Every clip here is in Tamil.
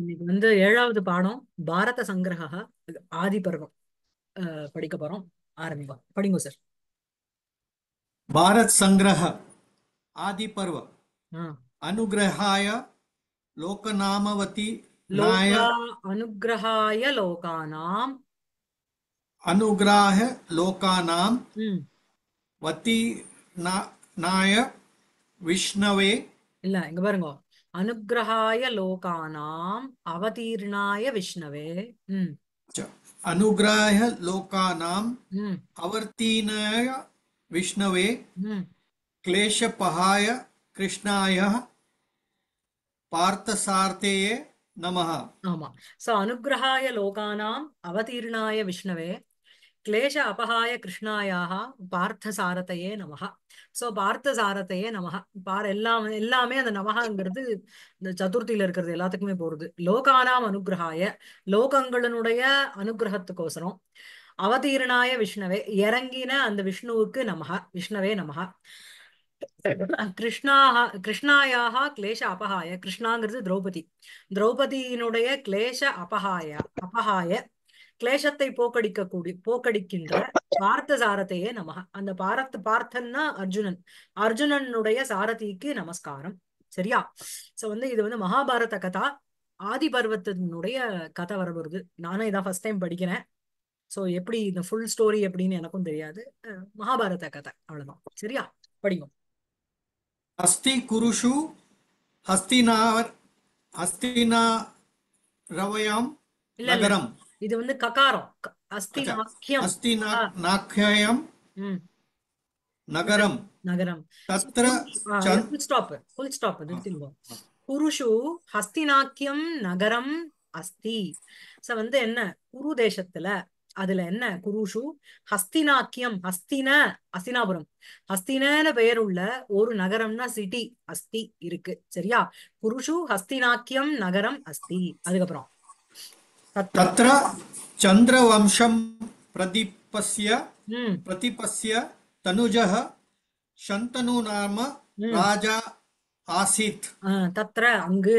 இன்னைக்கு வந்து ஏழாவது பாடம் பாரத சங்கிரகா ஆதிபர்வம் படிக்க போறோம் ஆரம்பிப்போம் படிங்க சார் பாரத் சங்கிரக ஆதிபர்வ அனுகிரகாய லோகநாமவதி அனுகிரகாய லோகானாம் அனுகிரக லோகானாம் வதி நாய விஷ்ணவே இல்ல இங்க பாருங்க अनुग्रहाय लोकानाम अवतीर्णाय विष्णवे हम्म। अनुग्रहाय लोकानाम हम्म। हम्म। अवतीर्णाय विष्णवे क्लेशपहाय कृष्णाय पार्थसार्थये नमः आमा सो अनुग्रहाय लोकानाम अवतीर्णाय विष्णवे கிளேஷ அபகாய கிருஷ்ணாயாக பார்த்தசாரத்தையே நமகா சோ பார்த்தசாரத்தையே நமகா பார் எல்லாம் எல்லாமே அந்த நமகாங்கிறது இந்த சதுர்த்தியில இருக்கிறது எல்லாத்துக்குமே போறது லோகானாம் அனுகிரகாய லோகங்களினுடைய அனுகிரகத்துக்கோசரம் அவதீர்ணாய விஷ்ணவே இறங்கின அந்த விஷ்ணுவுக்கு நமகா விஷ்ணவே நமகா கிருஷ்ணாக கிருஷ்ணாயாக கிளேஷ அபகாய கிருஷ்ணாங்கிறது திரௌபதி திரௌபதியினுடைய கிளேஷ அபகாய அபகாய கிளேஷத்தை போக்கடிக்க கூடி போக்கடிக்கின்ற பார்த்த சாரத்தையே நமக அந்த பார்த்த பார்த்தன்னா அர்ஜுனன் அர்ஜுனனுடைய சாரதிக்கு நமஸ்காரம் சரியா சோ வந்து இது வந்து மகாபாரத கதா ஆதி பர்வத்தினுடைய கதை வர வருது நானும் இதான் ஃபர்ஸ்ட் டைம் படிக்கிறேன் சோ எப்படி இந்த ஃபுல் ஸ்டோரி எப்படின்னு எனக்கும் தெரியாது மகாபாரத கதை அவ்வளவுதான் சரியா படிக்கும் அஸ்தி குருஷு ஹஸ்தினார் ஹஸ்தினா ரவயாம் நகரம் இது வந்து ககாரம் அஸ்தி நாக்கியம் அஸ்தி நாக்கியம் நகரம் நகரம் தத்ர ஃபுல் ஸ்டாப் ஃபுல் ஸ்டாப் நிறுத்திடுவோம் குருஷு ஹஸ்தினாக்கியம் நகரம் அஸ்தி சோ வந்து என்ன குரு தேசத்துல அதுல என்ன குருஷு ஹஸ்தினாக்கியம் ஹஸ்தின அஸ்தினாபுரம் ஹஸ்தினன்னு உள்ள ஒரு நகரம்னா சிட்டி அஸ்தி இருக்கு சரியா குருஷு ஹஸ்தினாக்கியம் நகரம் அஸ்தி அதுக்கப்புறம் तत्र चन्द्रवंशं प्रदीपस्य प्रतीपस्य तनुजः शन्तनु नाम राजा ஆசித் தத்ர அங்கு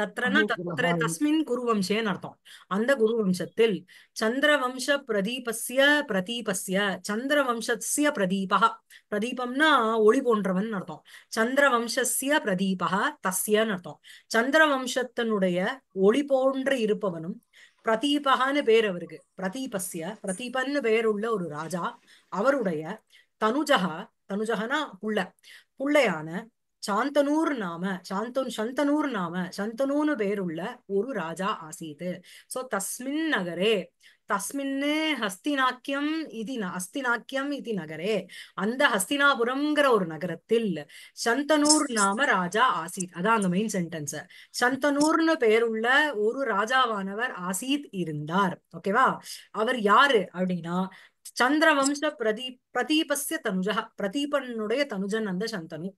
தத்ர தஸ்மின் குருவம்சேன்னு அர்த்தம் அந்த குருவம்சத்தில் சந்திரவம்ச பிரதீபஸ்ய பிரதீபஸ்ய சந்திரவம்சஸ்ய பிரதீபா பிரதீபம்னா ஒளி போன்றவன் அர்த்தம் சந்திரவம்சஸ்ய பிரதீபா தஸ்யன்னு அர்த்தம் ஒளி இருப்பவனும் பிரதீபகான்னு பேர் அவருக்கு பிரதீபஸ்ய பிரதீபன்னு பேர் உள்ள ஒரு ராஜா அவருடைய தனுஜகா தனுஜகனா புள்ள புள்ளையான சாந்தனூர் நாம சாந்தன் சந்தனூர் நாம சந்தனூன்னு பேர் உள்ள ஒரு ராஜா ஆசீத்து சோ தஸ்மின் நகரே தஸ்மின் ஹஸ்தினாக்கியம் இது அஸ்தினாக்கியம் இது நகரே அந்த ஹஸ்தினாபுரம்ங்கிற ஒரு நகரத்தில் சந்தனூர் நாம ராஜா ஆசித் அதான் அந்த மெயின் சென்டென்ஸ் சந்தனூர்னு பெயருள்ள ஒரு ராஜாவானவர் ஆசித் இருந்தார் ஓகேவா அவர் யாரு அப்படின்னா சந்திரவம்ச பிரதீ பிரதீபஸ்ய தனுஜா பிரதீபனுடைய தனுஜன் அந்த சந்தனு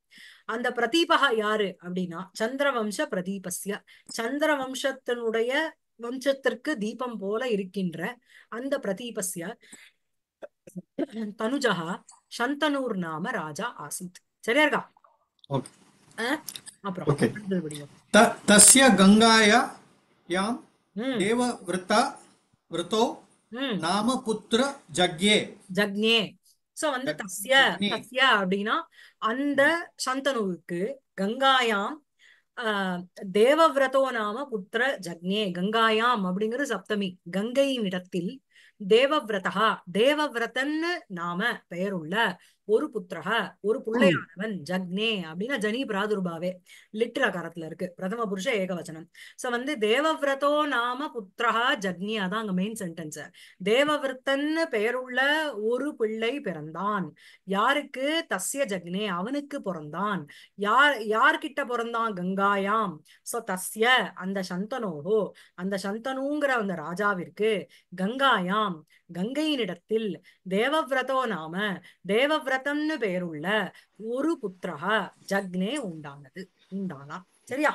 அந்த பிரதீபகா யாரு அப்படின்னா சந்திரவம்ச பிரதீபஸ்ய சந்திரவம்சத்தினுடைய வம்சத்திற்கு தீபம் போல இருக்கின்ற அந்த பிரதீபஸ்ய தனுஜா சந்தனூர் நாம ராஜா ஆசித் சரியா இருக்கா அப்புறம் நாம புத்திர ஜக்யே ஜக்ஞே சோ வந்து அப்படின்னா அந்த சந்தனுவுக்கு கங்காயாம் தேவவிரதோ நாம புத்திர ஜக்னே கங்காயாம் அப்படிங்கிற சப்தமி கங்கையின் இடத்தில் தேவவிரதா தேவவிரதன்னு நாம பெயருள்ள ஒரு புத்திரக ஒரு பிள்ளையானவன் ஜக்னே அப்படின்னா ஜனி பிராதுர்பாவே லிட்டர் அகாரத்துல இருக்கு பிரதம புருஷ ஏகவச்சனம் சோ வந்து தேவவிரதோ நாம புத்திரகா ஜக்னி அதான் அங்க மெயின் சென்டென்ஸ் தேவவிரத்தன் பெயருள்ள ஒரு பிள்ளை பிறந்தான் யாருக்கு தஸ்ய ஜக்னே அவனுக்கு பிறந்தான் யார் யார்கிட்ட பிறந்தான் கங்காயாம் சோ தஸ்ய அந்த சந்தனோகோ அந்த சந்தனுங்கிற அந்த ராஜாவிற்கு கங்காயாம் கங்கையினிடத்தில் தேவவிரதோ நாம தேவவிரதம்னு பேருள்ள ஒரு புத்திரா ஜக்னே உண்டானது உண்டானா சரியா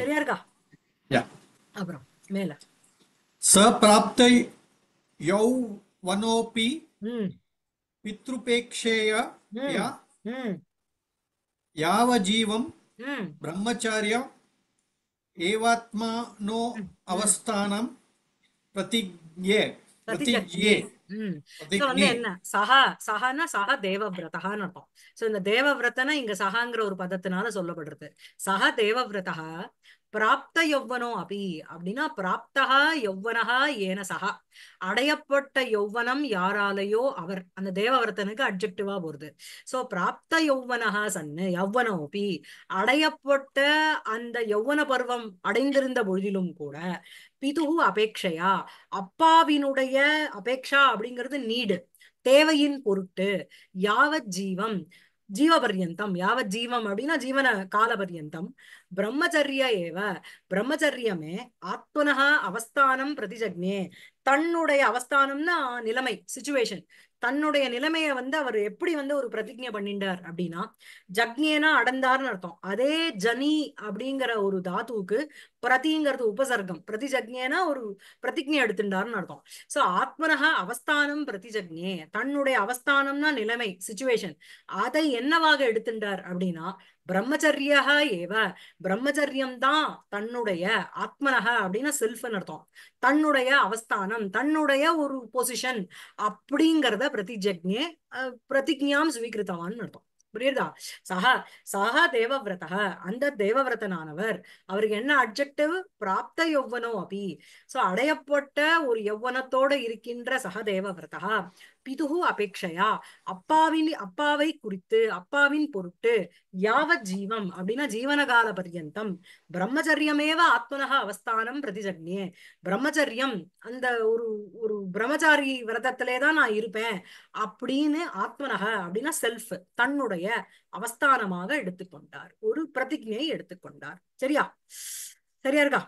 சரியா இருக்கா அப்புறம் மேல சபிராப்தை யௌ வனோபி பித்ருபேக்ஷேய யாவ ஜீவம் பிரம்மச்சாரிய ஏவாத்மானோ அவஸ்தானம் பிரதிஜே வந்து என்ன சஹா சஹானா சஹா தேவவிரதான்னு இந்த தேவவிரதனா இங்க சகாங்கிற ஒரு பதத்தினால சொல்லப்படுறது சக தேவவிரதா பிராப்த யௌவனோ அபி அப்படின்னா பிராப்தகா யௌவனகா ஏன சகா அடையப்பட்ட யௌவனம் யாராலையோ அவர் அந்த தேவவிரத்தனுக்கு அப்ஜெக்டிவா போறது சோ பிராப்த யௌவனகா சன்னு யௌவனோ அப்படி அடையப்பட்ட அந்த யௌவன பருவம் அடைந்திருந்த பொழுதிலும் கூட பிதுகு அபேக்ஷையா அப்பாவினுடைய அபேக்ஷா அப்படிங்கிறது நீடு தேவையின் பொருட்டு யாவத் ஜீவம் ஜீவபர்யந்தம் யாவத் ஜீவம் அப்படின்னா ஜீவன காலபர்யந்தம் பிரம்மச்சரிய ஏவ பிரம்மச்சரியமே ஆத்மனகா அவஸ்தானம் பிரதிஜக்னே தன்னுடைய அவஸ்தானம்னா நிலைமை சுச்சுவேஷன் தன்னுடைய நிலைமையை வந்து அவர் எப்படி வந்து ஒரு பிரதிஜை பண்ணிட்டார் அப்படின்னா ஜக்னியனா அடந்தார்னு அர்த்தம் அதே ஜனி அப்படிங்கிற ஒரு தாத்துவுக்கு பிரதிங்கிறது உபசர்க்கம் பிரதி ஜக்னியனா ஒரு பிரதிஜை எடுத்துட்டார்னு அர்த்தம் சோ ஆத்மனக அவஸ்தானம் பிரதிஜக்னே தன்னுடைய அவஸ்தானம்னா நிலைமை சுச்சுவேஷன் அதை என்னவாக எடுத்துட்டார் அப்படின்னா பிரம்மச்சரியா ஏவ பிரம்மச்சரியம் தான் தன்னுடைய ஆத்மனக அப்படின்னா செல்ஃப்னு அர்த்தம் தன்னுடைய அவஸ்தானம் தன்னுடைய ஒரு பொசிஷன் அப்படிங்கிறத பிரதிஜக்ஞே பிரதிஜாம் சுவீகிருத்தவான்னு அர்த்தம் புரியுதா சஹ சஹ தேவவிரத அந்த தேவவிரதனானவர் அவருக்கு என்ன அப்ஜெக்டிவ் பிராப்த யௌவனோ அப்படி சோ அடையப்பட்ட ஒரு யௌவனத்தோட இருக்கின்ற சஹ தேவவிரதா பிதுகு அபேட்சையா அப்பாவின் அப்பாவை குறித்து அப்பாவின் பொருட்டு யாவத் ஜீவம் அப்படின்னா ஜீவனகால பரியந்தம் பிரம்மச்சரியமேவ ஆத்மனக அவஸ்தானம் பிரதிஜக்னியே பிரம்மச்சரியம் அந்த ஒரு ஒரு பிரம்மச்சாரி விரதத்திலே தான் நான் இருப்பேன் அப்படின்னு ஆத்மனக அப்படின்னா செல்ஃப் தன்னுடைய அவஸ்தானமாக எடுத்துக்கொண்டார் ஒரு பிரதிஜையை எடுத்துக்கொண்டார் சரியா சரியா இருக்கா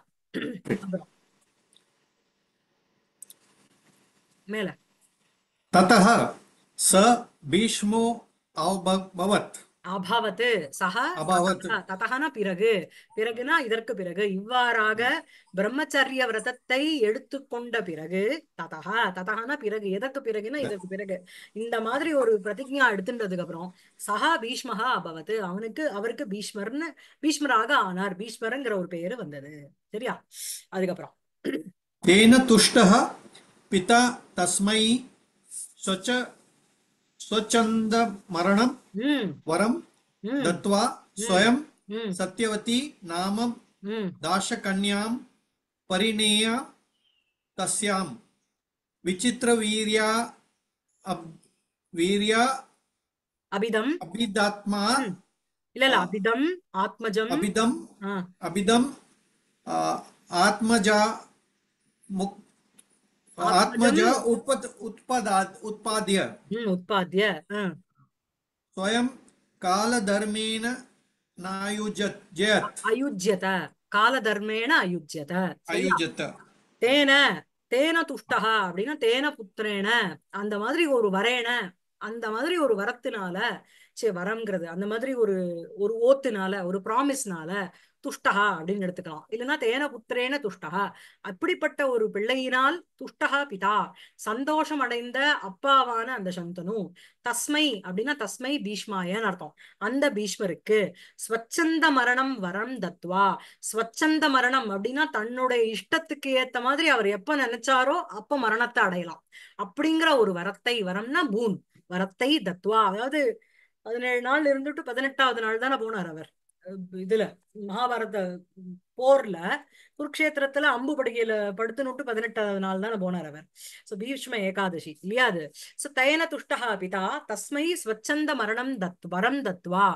மேல பிறகு பிறகுனா இதற்கு பிறகு இவ்வாறாக பிரம்மச்சரிய விரதத்தை எடுத்துக்கொண்ட பிறகு ததகா ததகனா பிறகு எதற்கு பிறகுனா இதற்கு பிறகு இந்த மாதிரி ஒரு பிரதிஜா எடுத்துட்டதுக்கு அப்புறம் சஹா பீஷ்மஹா அபவத்து அவனுக்கு அவருக்கு பீஷ்மர்னு பீஷ்மராக ஆனார் பீஷ்மர்ங்கிற ஒரு பெயரு வந்தது சரியா அதுக்கப்புறம் தேன துஷ்டஹ பிதா தஸ்மை स्वच्छ स्वच्छंद मरण हम्म। वरम हम्म। दत्वा हम्म। स्वयं सत्यवती नाम दाशकन्या परिणेय तस्याम विचित्र वीर्या अब वीर्या अभिदम अभिदात्मा இல்ல अभिदम आत्मजम अभिदम अभिदम आत्मजा முக் ఆత్మజ தேன அப்படின்னா புத்திரேன அந்த மாதிரி ஒரு வரேன அந்த மாதிரி ஒரு வரத்தினால சரி வரம்ங்கிறது அந்த மாதிரி ஒரு ஒரு ஓத்துனால ஒரு ப்ராமிஸ்னால துஷ்டகா அப்படின்னு எடுத்துக்கலாம் இல்லைன்னா தேன புத்திரேன துஷ்டகா அப்படிப்பட்ட ஒரு பிள்ளையினால் துஷ்டகா பிதா சந்தோஷம் அடைந்த அப்பாவான அந்த சந்தனு தஸ்மை அப்படின்னா தஸ்மை பீஷ்மாயன்னு அர்த்தம் அந்த பீஷ்மருக்கு ஸ்வச்சந்த மரணம் வரம் தத்வா ஸ்வச்சந்த மரணம் அப்படின்னா தன்னுடைய இஷ்டத்துக்கு ஏத்த மாதிரி அவர் எப்ப நினைச்சாரோ அப்ப மரணத்தை அடையலாம் அப்படிங்கிற ஒரு வரத்தை வரம்னா பூன் வரத்தை தத்வா அதாவது பதினேழு நாள் இருந்துட்டு பதினெட்டாவது நாள் தானே போனார் அவர் இதுல மகாபாரத போர்ல குருக்ஷேத்திரத்துல அம்பு படுகையில படுத்து நூட்டு பதினெட்டாவது நாள் தானே போனார் அவர் சோ பீஷ்ம ஏகாதசி இல்லையா அது சோ தயன துஷ்டா பிதா தஸ்மை ஸ்வச்சந்த மரணம் தத் வரம் தத்வா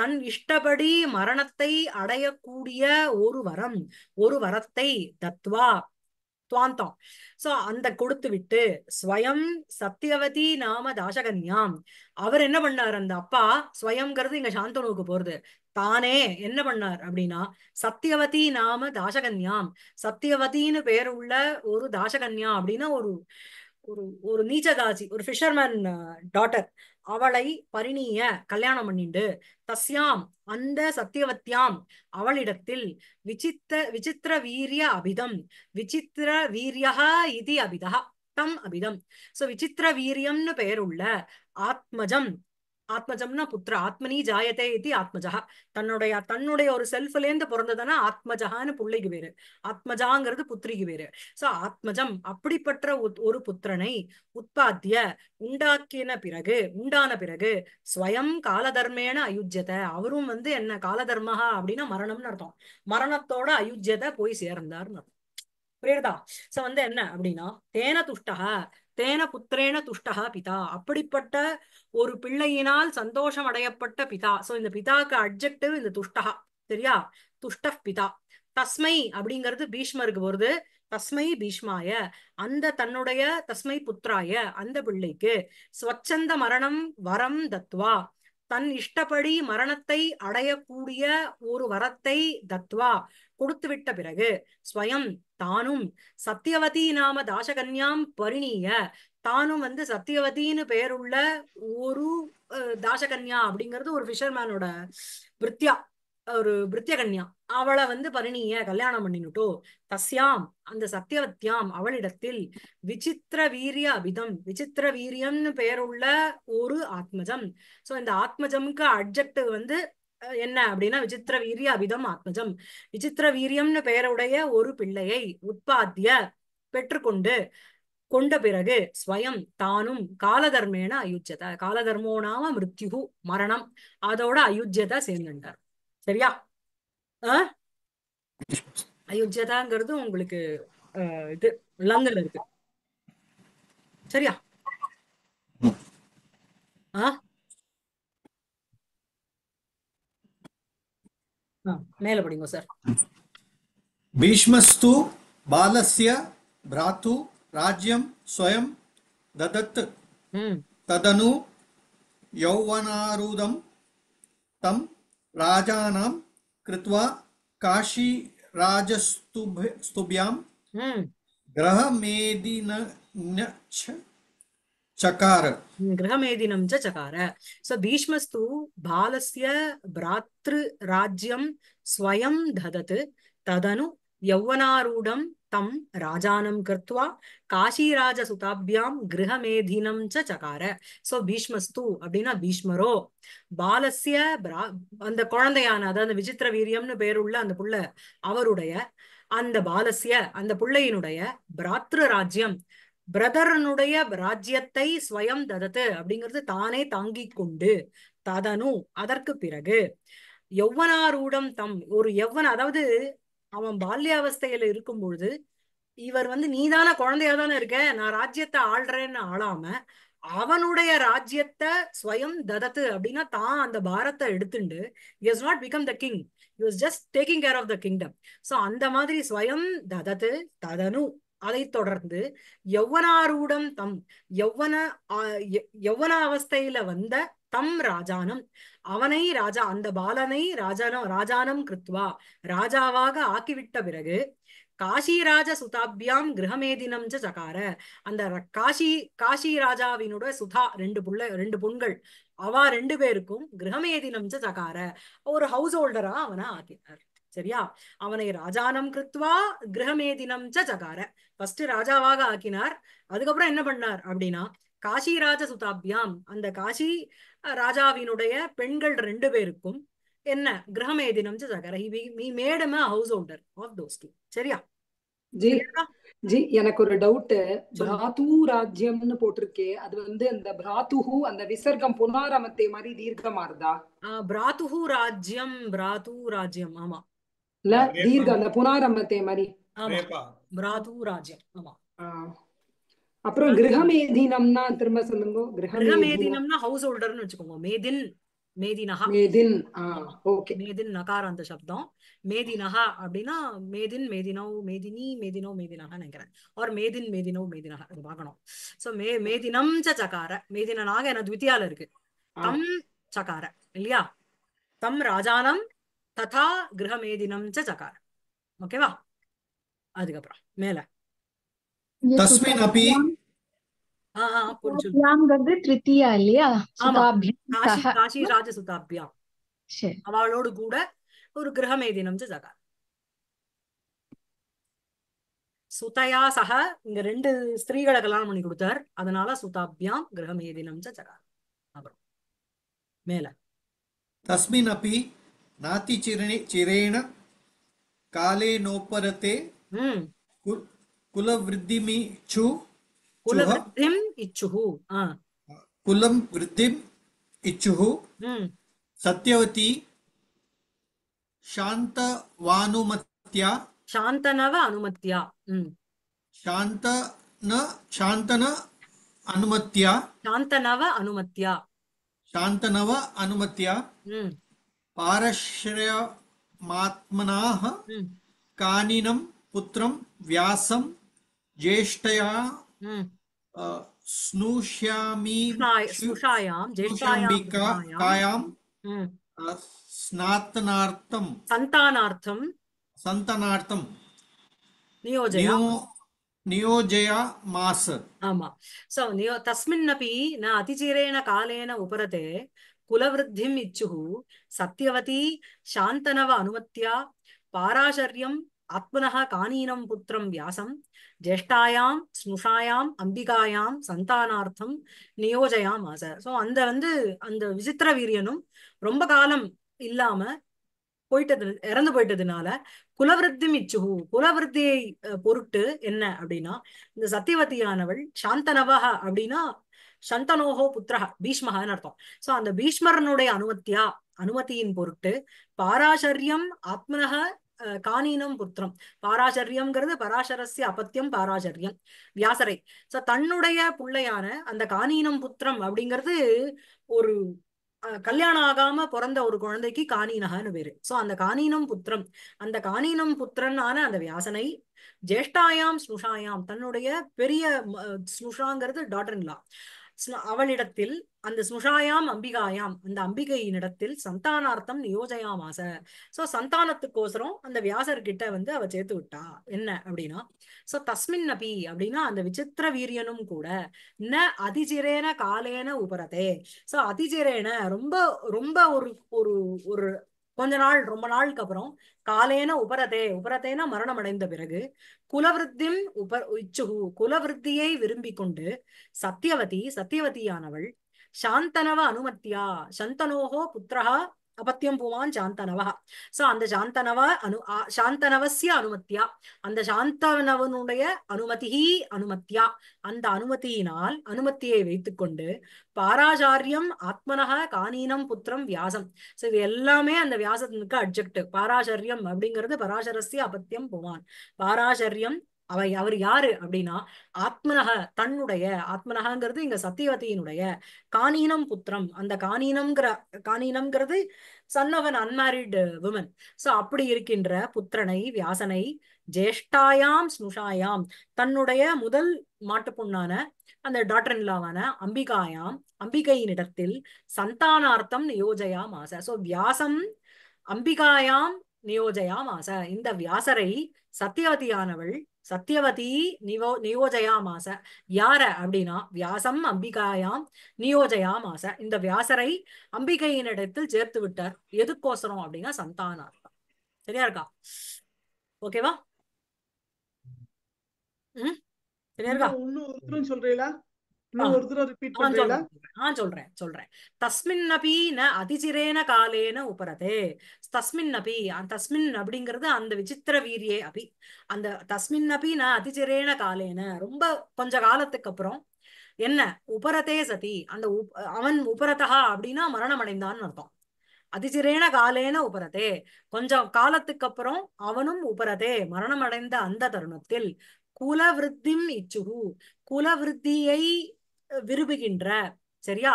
தன் இஷ்டப்படி மரணத்தை அடையக்கூடிய ஒரு வரம் ஒரு வரத்தை தத்வா துவாந்தம் சோ அந்த கொடுத்து விட்டு ஸ்வயம் சத்தியவதி நாம தாசகன்யாம் அவர் என்ன பண்ணார் அந்த அப்பா ஸ்வயங்கிறது இங்க சாந்தனுக்கு போறது தானே என்ன பண்ணார் அப்படின்னா சத்தியவதி நாம தாசகன்யாம் சத்தியவதின்னு பேர் உள்ள ஒரு தாசகன்யா அப்படின்னா ஒரு ஒரு ஒரு நீச்சகாசி ஒரு ஃபிஷர்மேன் டாட்டர் அவளை பரிணிய கல்யாணம் பண்ணிண்டு தஸ்யாம் அந்த சத்தியவத்தியாம் அவளிடத்தில் விசித்த விசித்திர வீரிய அபிதம் விசித்திர வீரியா இது அபிதா தம் அபிதம் சோ விசித்திர வீரியம்னு பெயருள்ள ஆத்மஜம் ஆத்மஜம்னா புத்திர ஆத்மனி ஜாயத்தே இது ஆத்மஜா தன்னுடைய தன்னுடைய ஒரு இருந்து பிறந்ததுன்னா ஆத்மஜகான்னு பிள்ளைக்கு பேரு ஆத்மஜாங்கிறது புத்திரிக்கு பேரு சோ ஆத்மஜம் அப்படிப்பட்ட ஒரு புத்திரனை உற்பத்திய உண்டாக்கின பிறகு உண்டான பிறகு ஸ்வயம் காலதர்மேன அயுஜ்யத அவரும் வந்து என்ன காலதர்மஹா அப்படின்னா மரணம்னு அர்த்தம் மரணத்தோட அயுஜ்யத போய் சேர்ந்தார்னு அர்த்தம் புரியுறதா சோ வந்து என்ன அப்படின்னா தேன துஷ்டகா தேன புத்திரேன துஷ்டகா பிதா அப்படிப்பட்ட ஒரு பிள்ளையினால் சந்தோஷம் அடையப்பட்ட பிதா சோ இந்த பிதாக்கு அப்ஜெக்டிவ் இந்த துஷ்டகா சரியா துஷ்ட பிதா தஸ்மை அப்படிங்கிறது பீஷ்மருக்கு வருது தஸ்மை பீஷ்மாய அந்த தன்னுடைய தஸ்மை புத்திராய அந்த பிள்ளைக்கு ஸ்வச்சந்த மரணம் வரம் தத்வா தன் இஷ்டப்படி மரணத்தை அடையக்கூடிய ஒரு வரத்தை தத்வா கொடுத்து விட்ட பிறகு ஸ்வயம் தானும் சத்தியவதி நாம தாசகன்யாம் பரிணிய தானும் வந்து சத்தியவதின்னு பெயருள்ள ஒரு தாசகன்யா அப்படிங்கிறது ஒரு ஃபிஷர்மேனோட பிரித்யா ஒரு கன்யா அவளை வந்து பரிணிய கல்யாணம் பண்ணினுட்டோ தஸ்யாம் அந்த சத்தியவத்தியாம் அவளிடத்தில் விசித்திர வீரிய அபிதம் விசித்திர வீரியம்னு பெயருள்ள ஒரு ஆத்மஜம் சோ இந்த ஆத்மஜம்க்கு அப்ஜெக்ட் வந்து என்ன அப்படின்னா விசித்திர வீரிய அபிதம் ஆத்மஜம் விசித்திர வீரியம்னு பெயருடைய ஒரு பிள்ளையை உற்பத்திய பெற்றுக்கொண்டு கொண்ட பிறகு ஸ்வயம் தானும் காலதர்மேன அயுஜத காலதர்மோனாம மிருத்யுகு மரணம் அதோட அயுஜத சேர்ந்துட்டார் சரியா அயுஜதாங்கிறது உங்களுக்கு இது லங்கல் இருக்கு சரியா ஆஹ் மேல படிங்க சார் பீஷ்மஸ்து பாலஸ்ய பிராத்து ராஜ்யம் ஸ்வயம் ததத் ததனு यौवनारुदं तं राजानां कृत्वा काशीराजस्तुभ्यां ग्रहमेदिनच्छ चकार गृहमेदिनं बालस्य भ्रातृराज्यं स्वयं ददत् तदनु यौवनारूढं तं राजानं कृत्वा காஷிராஜசுதாபியாம் கிரகமேதினம் ச சகார பீஷ்மஸ்து அப்படின்னா பீஷ்மரோ பாலசிய அந்த குழந்தையான அதாவது விசித்திர வீரியம்னு பேருள்ள அந்த புள்ள அவருடைய அந்த பாலசிய அந்த பிள்ளையினுடைய பிராத்ரு ராஜ்யம் பிரதரனுடைய ராஜ்யத்தை ஸ்வயம் ததத்து அப்படிங்கிறது தானே தாங்கி கொண்டு ததனு அதற்கு பிறகு யௌவனாரூடம் தம் ஒரு யௌவன் அதாவது அவன் பால்யாவஸ்தையில இருக்கும் பொழுது இவர் வந்து நீதான குழந்தையா தானே இருக்க நான் ராஜ்யத்தை ஆள்றேன்னு ஆளாம அவனுடைய ராஜ்யத்தை ஸ்வயம் ததத்து அப்படின்னா தான் அந்த பாரத்தை எடுத்துண்டு is not become the king you just taking care of the kingdom so அந்த மாதிரி ஸ்வயம் ததத்து ததனு அதைத் தொடர்ந்து யௌவனாரூடம் தம் யௌவன யௌவன அவஸ்தையில வந்த தம் ராஜானம் அவனை ராஜா அந்த பாலனை ராஜானம் ராஜானம் கிருத்வா ராஜாவாக ஆக்கிவிட்ட பிறகு காஷிராஜ சுதாபியாம் கிரகமேதினம் ஜகார அந்த காஷி காஷி ராஜாவினோட சுதா ரெண்டு புள்ள ரெண்டு புண்கள் அவா ரெண்டு பேருக்கும் கிரகமேதினம் ஜகார ஒரு ஹவுஸ் ஹோல்டரா அவனை ஆக்கினார் சரியா அவனை ராஜானம் கிருத்வா கிரகமேதினம் ஜகார ஃபர்ஸ்ட் ராஜாவாக ஆக்கினார் அதுக்கப்புறம் என்ன பண்ணார் அப்படின்னா காஷி ராஜ சுதாபியாம் அந்த காஷி ராஜாவினுடைய பெண்கள் ரெண்டு பேருக்கும் என்ன கிரகம் ஏதினம் madam householder of those சரியா ஜி ஜி எனக்கு ஒரு டவுட் பிராத்து ராஜ்யம்னு போட்டிருக்கே அது வந்து அந்த பிராத்துஹு அந்த விசர்க்கம் புனாரமத்தை மாதிரி தீர்க்கமா இருந்தா பிராத்துஹு ராஜ்யம் பிராத்து ராஜ்யம் ஆமா இல்ல தீர்க்க அந்த புனாரமத்தை மாதிரி அப்புறம் திரும்ப சொல்லுங்க ஹவுஸ் ஹோல்டர்னு வச்சுக்கோங்க மேதின் மேதினஹா மேதின் ஓகே மேதின் அந்த சப்தம் மேதினஹா மேதின் மேதினோ மேதினி மேதினோ மேதினஹா நினைக்கிறேன் மேதின் மேதினோ மேதினஹா அது பார்க்கணும் சோ மே மேதினம் சகார மேதினனாக என த்வித்தியால இருக்கு தம் சகார இல்லையா தம் ராஜானம் ததா கிரகமேதினம் சகார ஓகேவா அதுக்கப்புறம் மேல தஸ்மின் அபி அவளோடு கூட ஒரு கிரகமே தினம் ஜகார் சுதையா சக இங்க ரெண்டு ஸ்திரீகளை கல்யாணம் பண்ணி கொடுத்தார் அதனால சுதாபியாம் கிரகம் ஏதினம் ஜகார் அப்புறம் மேல தஸ்மின் அப்பி நாத்தி சிரணி சிரேண காலே நோப்பரத்தே कुल वृद्धि में इच्छु सत्यवती शान्तवानुमत्या शान्तनव अनुमत्या शान्तन शान्तन अनुमत्या शान्तनव अनुमत्या शान्तनव अनुमत्या पारश्रयमात्मनाः कानिनम् పుత్రం వ్యాసం జ్యేష్ఠయా తస్మిన్నపి నా అతిచిరేణ కాలేన ఉపరతే కులవృద్ధిం ఇచ్చు సత్యవతి శాంతనవ అనుమత్య పారాశర్యం ஆத்மனஹ கானீனம் புத்திரம் வியாசம் ஜேஷ்டாயாம் ஸ்னுஷாயாம் அம்பிகாயாம் சந்தானார்த்தம் நியோஜயாம் ஆச சோ அந்த வந்து அந்த விசித்திர வீரியனும் ரொம்ப காலம் இல்லாம போயிட்டது இறந்து போயிட்டதுனால குலவிருத்தி மிச்சுகு குலவிருத்தியை பொருட்டு என்ன அப்படின்னா இந்த சத்தியவதியானவள் சாந்தனவக அப்படின்னா சந்தனோஹோ புத்திரஹ பீஷ்மஹன்னு அர்த்தம் சோ அந்த பீஷ்மரனுடைய அனுமத்தியா அனுமதியின் பொருட்டு பாராசரியம் ஆத்மனக காணீனம் புத்திரம் பாராச்சரியம்ங்கிறது பராசரஸ்ய அபத்தியம் பாராச்சரியம் வியாசரை சோ தன்னுடைய பிள்ளையான அந்த காணீனம் புத்திரம் அப்படிங்கிறது ஒரு கல்யாணம் ஆகாம பிறந்த ஒரு குழந்தைக்கு காணீனகன்னு பேரு சோ அந்த காணீனம் புத்திரம் அந்த காணீனம் புத்திரனான அந்த வியாசனை ஜேஷ்டாயாம் ஸ்னுஷாயாம் தன்னுடைய பெரிய ஸ்னுஷாங்கிறது டாட்டர்லா அவளிடத்தில் அந்த சுஷாயாம் அம்பிகாயாம் அந்த அம்பிகையினிடத்தில் சந்தானார்த்தம் நியோஜயாமாச சோ சந்தானத்துக்கோசரம் அந்த வியாசர்கிட்ட வந்து அவ சேர்த்து விட்டா என்ன அப்படின்னா சோ தஸ்மின் நபி அப்படின்னா அந்த விசித்திர வீரியனும் கூட ந அதிஜிரேன காலேன உபரதே சோ அதிஜிரேன ரொம்ப ரொம்ப ஒரு ஒரு ஒரு கொஞ்ச நாள் ரொம்ப நாளுக்கு அப்புறம் காலேன உபரதே உபரதேனா மரணம் அடைந்த பிறகு குலவிருத்திம் உப இச்சுகு குலவிருத்தியை விரும்பி கொண்டு சத்தியவதி சத்தியவதியானவள் சாந்தனவ அனுமத்தியா சந்தனோகோ புத்திரஹா அபத்தியம் பூவான் சாந்தனவா சோ அந்த சாந்தனவா அனு சாந்தனவசிய அனுமத்தியா அந்த சாந்தனவனுடைய அனுமதி அனுமத்தியா அந்த அனுமதியினால் அனுமத்தியை வைத்துக்கொண்டு பாராச்சாரியம் ஆத்மனக கானீனம் புத்திரம் வியாசம் சோ இது எல்லாமே அந்த வியாசத்துக்கு அப்ஜெக்ட் பாராச்சரியம் அப்படிங்கிறது பராசரஸ்ய அபத்தியம் புவான் பாராச்சரியம் அவ அவர் யாரு அப்படின்னா ஆத்மனக தன்னுடைய ஆத்மனகங்கிறது இங்க சத்தியவதியினுடைய காணீனம் புத்திரம் அந்த காணீனம்ங்கிற காணீனம்ங்கிறது son of an unmarried woman so அப்படி இருக்கின்ற புத்திரனை வியாசனை ஜேஷ்டாயாம் ஸ்னுஷாயாம் தன்னுடைய முதல் மாட்டு பொண்ணான அந்த டாக்டர் இல்லாவான அம்பிகாயாம் அம்பிகையினிடத்தில் சந்தானார்த்தம் நியோஜயாம் ஆசை சோ வியாசம் அம்பிகாயாம் நியோஜயாம் ஆசை இந்த வியாசரை சத்தியவதியானவள் சத்தியவதி நிவோ நியோஜயாமாச யார அப்படின்னா வியாசம் அம்பிகாயாம் நியோஜயாமாச இந்த வியாசரை அம்பிகையினிடத்தில் சேர்த்து விட்டார் எதுக்கோசரம் அப்படின்னா சந்தானார்த்தம் சரியா இருக்கா ஓகேவா உம் சரியா இருக்கா சொல்றீங்களா உபரதே அந்த விசித்திர அபி அந்த ந ரொம்ப கொஞ்ச என்ன உபரதே சதி அந்த அவன் உபரதா அப்படின்னா மரணம் அடைந்தான்னு அர்த்தம் அதிசிரேன காலேன உபரதே கொஞ்சம் காலத்துக்கு அப்புறம் அவனும் உபரதே மரணம் அடைந்த அந்த தருணத்தில் குலவிருத்திம் இச்சுகு குலவிருத்தியை விரும்புகின்ற சரியா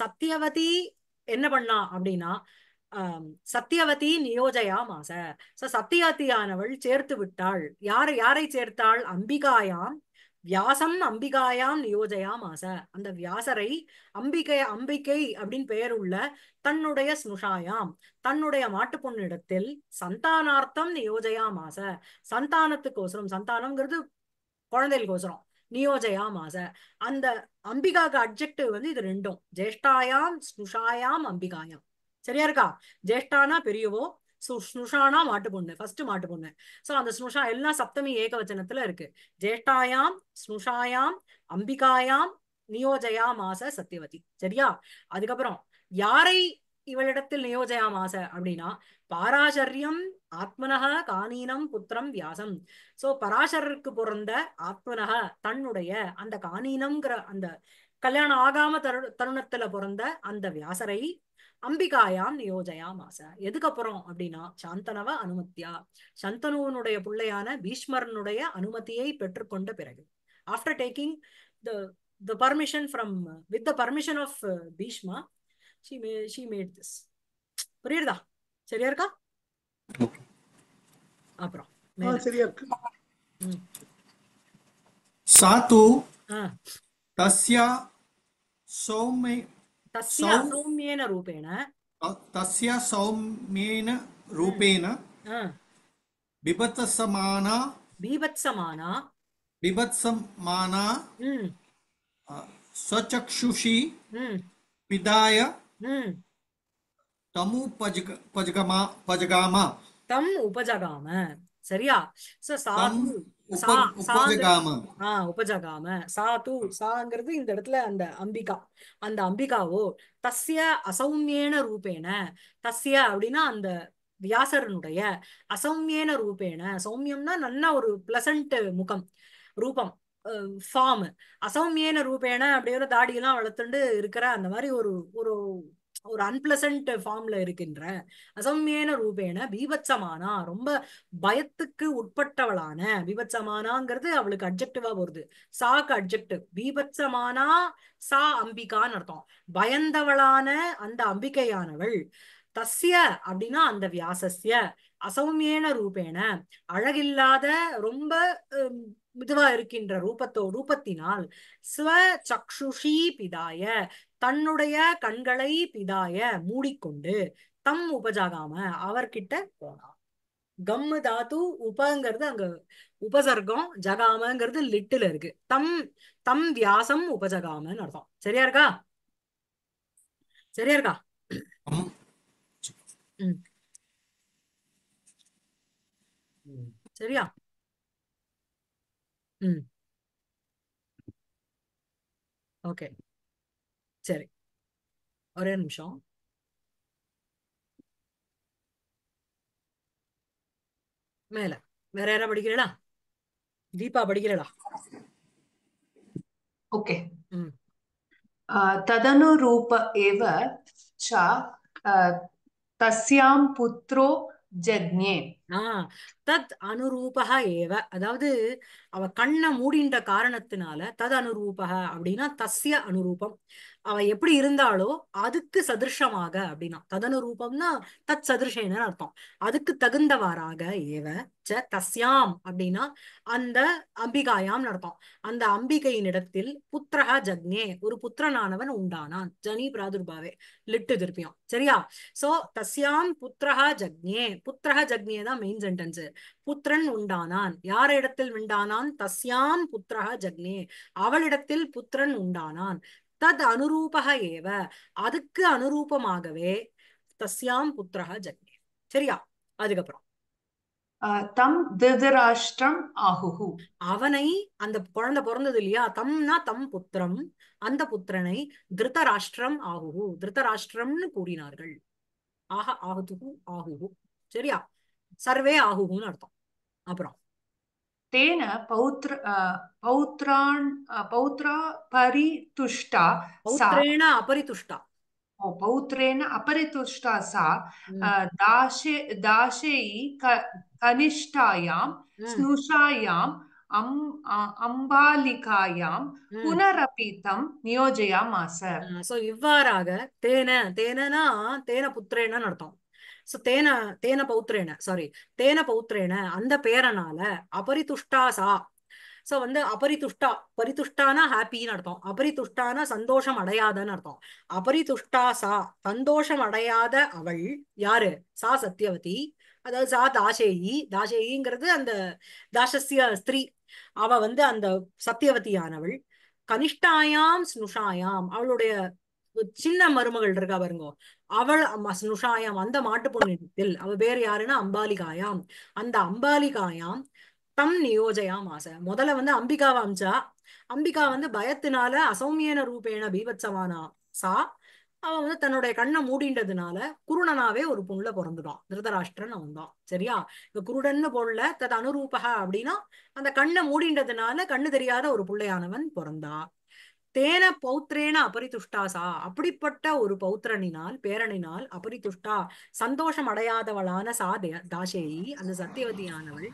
சத்தியவதி என்ன பண்ணா அப்படின்னா சத்தியவதி நியோஜயா மாச ச சத்தியவதியானவள் சேர்த்து விட்டாள் யார் யாரை சேர்த்தாள் அம்பிகாயாம் வியாசம் அம்பிகாயாம் நியோஜயா மாச அந்த வியாசரை அம்பிகை அம்பிகை அப்படின்னு பெயர் உள்ள தன்னுடைய ஸ்னுஷாயாம் தன்னுடைய மாட்டு பொண்ணிடத்தில் சந்தானார்த்தம் நியோஜயா மாச சந்தானத்துக்கோசரம் சந்தானம்ங்கிறது குழந்தைகளுக்கோசரம் நியோஜயா மாச அந்த அம்பிகாக்கு அப்ஜெக்டிவ் வந்து இது ரெண்டும் ஜேஷ்டாயாம் ஸ்னுஷாயாம் அம்பிகாயாம் சரியா இருக்கா ஜேஷ்டானா பெரியவோ ஸ்னுஷானா மாட்டு பொண்ணு ஃபர்ஸ்ட் மாட்டு பொண்ணு ஸோ அந்த ஸ்னுஷா எல்லாம் சப்தமி ஏகவச்சனத்துல இருக்கு ஜேஷ்டாயாம் ஸ்னுஷாயாம் அம்பிகாயாம் நியோஜயா மாச சத்தியவதி சரியா அதுக்கப்புறம் யாரை இவளிடத்தில் நியோஜயாமாச அப்படின்னா பாராசரியம் ஆத்மனக காணீனம் புத்திரம் வியாசம் சோ பராசரருக்கு பிறந்த ஆத்மனக தன்னுடைய அந்த கானீனம்ங்கிற அந்த கல்யாணம் ஆகாம தரு தருணத்துல பிறந்த அந்த வியாசரை அம்பிகாயாம் நியோஜயாமாச எதுக்கப்புறம் அப்படின்னா சாந்தனவ அனுமத்தியா சந்தனுவனுடைய பிள்ளையான பீஷ்மரனுடைய அனுமதியை பெற்றுக்கொண்ட பிறகு after taking the the permission from with the permission of Bhishma she made she made this புரியுறதா சரியா இருக்கா அப்புறம் சரியா இருக்கு சாது தஸ்யா सौम्य तस्य सौम्येन रूपेण तस्य सौम्येन रूपेण बिभत्समाना बिभत्समाना बिभत्समाना स्वचक्षुषि पिधाय தம் உபஜக பஜகமா பஜகாமா தம் உபஜகாம சரியா சோ சாது உபஜகாம சாது சாங்கிறது இந்த இடத்துல அந்த அம்பிகா அந்த அம்பிகாவோ தஸ்ய அசௌமியேன ரூபேன தஸ்ய அப்படின்னா அந்த வியாசரனுடைய அசௌமியேன ரூபேன சௌமியம்னா நல்ல ஒரு பிளசன்ட் முகம் ரூபம் ஃபார்ம் அசௌமியன ரூபேன ஒரு தாடியெல்லாம் வளர்த்துண்டு இருக்கிற அந்த மாதிரி ஒரு ஒரு ஒரு அன்பிளசன்ட் ஃபார்ம்ல இருக்கின்ற அசௌமியன ரூபேன பீபச்சமானா ரொம்ப பயத்துக்கு உட்பட்டவளான பீபச்சமானாங்கிறது அவளுக்கு அப்ஜெக்டிவா வருது சாக்கு அப்ஜெக்டிவ் பீபச்சமானா சா அம்பிகான்னு அர்த்தம் பயந்தவளான அந்த அம்பிகையானவள் தஸ்ய அப்படின்னா அந்த வியாசஸ்ய அசௌமியேன ரூபேன அழகில்லாத ரொம்ப இதுவா இருக்கின்ற ரூபத்தோ ரூபத்தினால் ஸ்வ சக்ஷுஷி பிதாய தன்னுடைய கண்களை பிதாய மூடிக்கொண்டு தம் உபஜாகாம அவர்கிட்ட போனார் கம்மு தாத்து உபங்கிறது அங்க உபசர்க்கம் ஜகாமங்கிறது லிட்டுல இருக்கு தம் தம் வியாசம் உபஜகாமன்னு அர்த்தம் சரியா இருக்கா சரியா இருக்கா சரியா ம் ஓகே சரி ஒரே நிமிஷம் மேல வேற யாரா படிக்கிறடா தீபா படிக்கிறடா ஓகே ததனு ரூப ஏவ ச तस्यां पुत्रो जज्ञे ஆஹ் தத் அனுரூபகா ஏவ அதாவது அவ கண்ணை மூடின்ற காரணத்தினால தத் அனுரூபக அப்படின்னா தஸ்ய அனுரூபம் அவ எப்படி இருந்தாலோ அதுக்கு சதிருஷமாக அப்படின்னா ததனுரூபம்னா தத் சதிருஷன்னு அர்த்தம் அதுக்கு தகுந்தவாறாக ஏவ ச தஸ்யாம் அப்படின்னா அந்த அம்பிகாயாம் அர்த்தம் அந்த அம்பிகையின் இடத்தில் புத்திரஹா ஜக்னே ஒரு புத்திரனானவன் உண்டானான் ஜனி பிராதுர்பாவே லிட்டு திருப்பியும் சரியா சோ தஸ்யாம் புத்திரஹா ஜக்னே புத்திரஹா ஜக்னே தான் மெயின் சென்டென்ஸ் புத்திரன் உண்டானான் யார இடத்தில் விண்டானான் தஸ்யாம் புத்திரக ஜக்னே அவளிடத்தில் புத்திரன் உண்டானான் தத் அனுரூபக ஏவ அதுக்கு அனுரூபமாகவே தஸ்யாம் புத்திரக ஜக்னே சரியா அதுக்கப்புறம் தம் திருதராஷ்டிரம் ஆகுகு அவனை அந்த குழந்தை பிறந்தது இல்லையா தம்னா தம் புத்திரம் அந்த புத்திரனை திருதராஷ்டிரம் ஆகுகு திருதராஷ்டிரம்னு கூறினார்கள் ஆக ஆகுதுகு ஆகுகு சரியா சர்வே ஆகுகும்னு அர்த்தம் அப்புறம் தேன பௌத்ர பௌத்ரான் பௌத்ரா பரிதுஷ்டா பௌத்ரேண அபரிதுஷ்டா ஓ பௌத்ரேண அபரிதுஷ்டா சா தாசே தாசேயி கனிஷ்டாயாம் ஸ்னுஷாயாம் அம் அம்பாலிகாயாம் புனரபீதம் நியோஜயாமாச சோ இவ்வாறாக தேன தேனனா தேன புத்திரேன்னு அர்த்தம் சோ தேன தேன பௌத்திரேன சாரி தேன பௌத்திரேன அந்த பேரனால அபரிதுஷ்டா சா சோ வந்து அபரிதுஷ்டா பரிதுஷ்டானா ஹாப்பின்னு அர்த்தம் அபரிதுஷ்டானா சந்தோஷம் அடையாதன்னு அர்த்தம் அபரிதுஷ்டா சா சந்தோஷம் அடையாத அவள் யாரு சா சத்யவதி அதாவது சா தாசேயி தாசேயிங்கிறது அந்த தாசஸ்ய ஸ்திரீ அவ வந்து அந்த சத்தியவதியானவள் கனிஷ்டாயாம் ஸ்னுஷாயாம் அவளுடைய சின்ன மருமகள் இருக்கா பாருங்க அவள் நுஷாயம் அந்த மாட்டு பொண்ணிடத்தில் அவ பேர் யாருன்னா அம்பாலிகாயாம் அந்த அம்பாலிகாயாம் தம் நியோஜயாம் ஆசை முதல்ல வந்து அம்பிகாவை அமிச்சா அம்பிகா வந்து பயத்தினால அசௌமியன ரூபேண பீபத்சமானா சா அவ வந்து தன்னுடைய கண்ணை மூடின்றதுனால குருடனாவே ஒரு பொண்ணுல பிறந்துட்டான் திருதராஷ்டிரன் அவன் தான் சரியா இந்த குருடன்னு பொருள தத் அனுரூபகா அப்படின்னா அந்த கண்ணை மூடின்றதுனால கண்ணு தெரியாத ஒரு பிள்ளையானவன் பிறந்தான் தேன பௌத்திரேன அபரிதுஷ்டா சா அப்படிப்பட்ட ஒரு பௌத்திரனினால் பேரனினால் அபரிதுஷ்டா சந்தோஷம் அடையாதவளான சா தாசேயி அந்த சத்தியவதியானவள்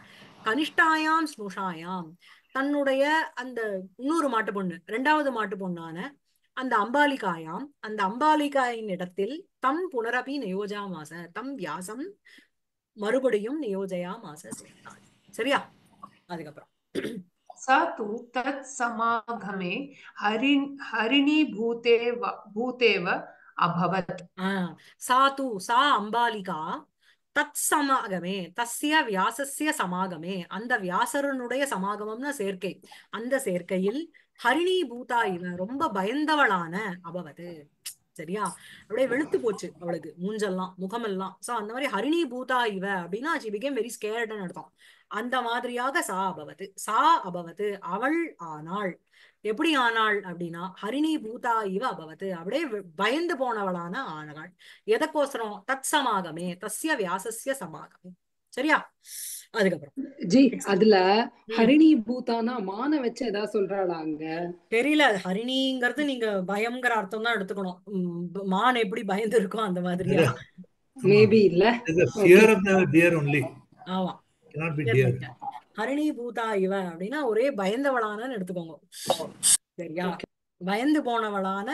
கனிஷ்டாயாம் ஸ்னுஷாயாம் தன்னுடைய அந்த இன்னொரு மாட்டு பொண்ணு ரெண்டாவது மாட்டு பொண்ணான அந்த அம்பாலிகாயாம் அந்த அம்பாலிகாயின் இடத்தில் தம் புனரபி நியோஜாமாச தம் வியாசம் மறுபடியும் நியோஜயாமாச சரியா அதுக்கப்புறம் सा तु तत्समागमे हरि हरिणीभूते भूतेव अभवत् सा तु சா अम्बालिका தத் சமாகமே தஸ்ய வியாசஸ்ய சமாகமே அந்த வியாசரனுடைய சமாகமம்னா சேர்க்கை அந்த சேர்க்கையில் ஹரிணி பூதா இவ ரொம்ப பயந்தவளான அபவது சரியா அப்படியே வெளுத்து போச்சு அவளுக்கு மூஞ்செல்லாம் முகமெல்லாம் சோ அந்த மாதிரி ஹரிணி பூதா இவ அப்படின்னா ஷி பிகேம் வெரி ஸ்கேர்டன் அர்த்தம் அந்த மாதிரியாக சா அபவது சா அபவது அவள் ஆனாள் எப்படி ஆனாள் அப்படின்னா ஹரிணி பூதா இவ அபவது அப்படியே பயந்து போனவளான ஆனாள் எதக்கோசரம் தத் சமாகமே தஸ்ய வியாசஸ்ய சமாகமே சரியா அதுக்கப்புறம் ஜி அதுல ஹரிணி பூதானா மான வச்சு ஏதாவது சொல்றாளாங்க தெரியல ஹரிணிங்கிறது நீங்க பயம்ங்கிற அர்த்தம் தான் எடுத்துக்கணும் மான் எப்படி பயந்து இருக்கும் அந்த மாதிரியா மேபி இல்ல ஆமா ஹரிணி பூதா இவ அப்படின்னா ஒரே பயந்தவளானன்னு எடுத்துக்கோங்க சரியா பயந்து போனவளான